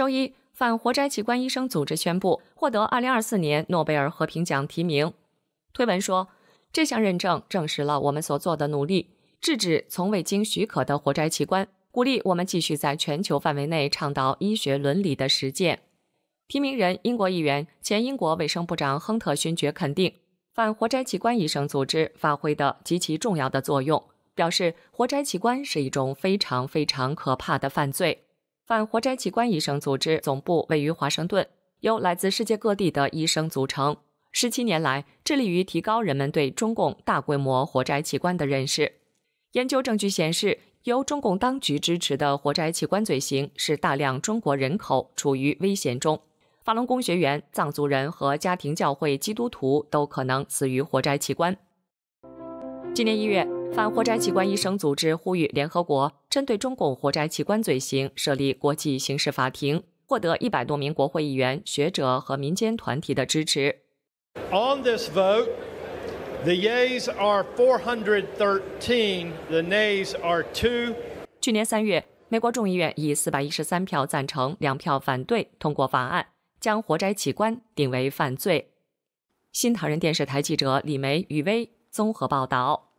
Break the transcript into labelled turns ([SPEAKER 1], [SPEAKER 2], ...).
[SPEAKER 1] 周一，反活摘器官医生组织宣布获得2024年诺贝尔和平奖提名。推文说，这项认证证实了我们所做的努力，制止从未经许可的活摘器官，鼓励我们继续在全球范围内倡导医学伦理的实践。提名人英国议员、前英国卫生部长亨特勋爵肯定反活摘器官医生组织发挥的极其重要的作用，表示活摘器官是一种非常非常可怕的犯罪。反活摘器官医生组织总部位于华盛顿，由来自世界各地的医生组成。十七年来，致力于提高人们对中共大规模活摘器官的认识。研究证据显示，由中共当局支持的活摘器官罪行使大量中国人口处于危险中。法轮功学员、藏族人和家庭教会基督徒都可能死于活摘器官。今年一月，反活摘器官医生组织呼吁联合国针对中共活摘器官罪行设立国际刑事法庭，获得一百多名国会议员、学者和民间团体的支持。
[SPEAKER 2] On this vote, the yeas are four hundred thirteen, the nays are two.
[SPEAKER 1] 去年三月，美国众议院以四百一十三票赞成、两票反对通过法案，将活摘器官定为犯罪。新唐人电视台记者李梅、雨薇。综合报道。